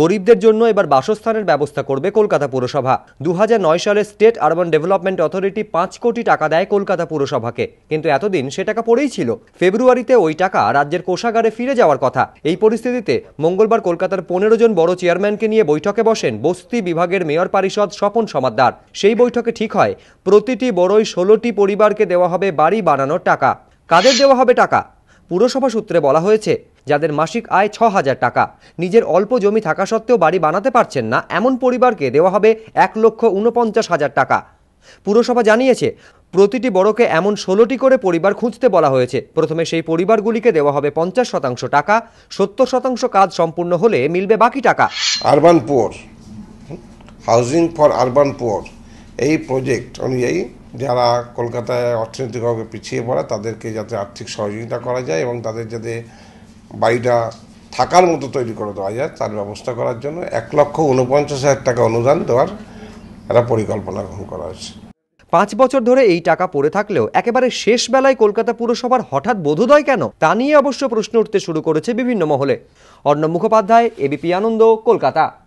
গরিবদের জন্য এবার বাসস্থানের ব্যবস্থা করবে কলকাতা পুরসভা দু সালে স্টেট আরবান ডেভেলপমেন্ট অথরিটি পাঁচ কোটি টাকা দেয় কলকাতা পুরসভাকে কিন্তু এতদিন সে টাকা পড়েই ছিল ফেব্রুয়ারিতে ওই টাকা রাজ্যের কোষাগারে ফিরে যাওয়ার কথা এই পরিস্থিতিতে মঙ্গলবার কলকাতার পনেরো জন বড় চেয়ারম্যানকে নিয়ে বৈঠকে বসেন বস্তি বিভাগের মেয়র পরিষদ স্বপন সমাদ্দার সেই বৈঠকে ঠিক হয় প্রতিটি বড়ই ষোলোটি পরিবারকে দেওয়া হবে বাড়ি বানানোর টাকা কাদের দেওয়া হবে টাকা পুরসভা সূত্রে বলা হয়েছে যাদের মাসিক আয় ছ হাজার টাকা নিজের অল্প জমি থাকা সত্ত্বেও বাড়ি বানাতে পারছেন না এমন পরিবারকে দেওয়া হবে এক লক্ষ ঊনপঞ্চাশ হাজার টাকা পুরসভা জানিয়েছে প্রতিটি বড়কে এমন ষোলোটি করে পরিবার খুঁজতে বলা হয়েছে প্রথমে সেই পরিবারগুলিকে দেওয়া হবে পঞ্চাশ শতাংশ টাকা সত্তর শতাংশ কাজ সম্পূর্ণ হলে মিলবে বাকি টাকা urban poor housing for urban poor এই প্রজেক্ট অনুযায়ী যারা কলকাতায় অর্থনৈতিকভাবে পিছিয়ে পড়া তাদেরকে যাতে আর্থিক সহযোগিতা করা যায় এবং তাদের যাতে বাড়িটা থাকার মতো তৈরি করে দেওয়া যায় তার ব্যবস্থা করার জন্য এক লক্ষ উনপঞ্চাশ হাজার টাকা অনুদান দেওয়ার একটা পরিকল্পনা গ্রহণ করা হয়েছে পাঁচ বছর ধরে এই টাকা পড়ে থাকলেও একেবারে শেষ বেলায় কলকাতা পুরসভার হঠাৎ বোধোদয় কেন তা নিয়ে অবশ্য প্রশ্ন উঠতে শুরু করেছে বিভিন্ন মহলে অর্ণব মুখোপাধ্যায় এবিপি আনন্দ কলকাতা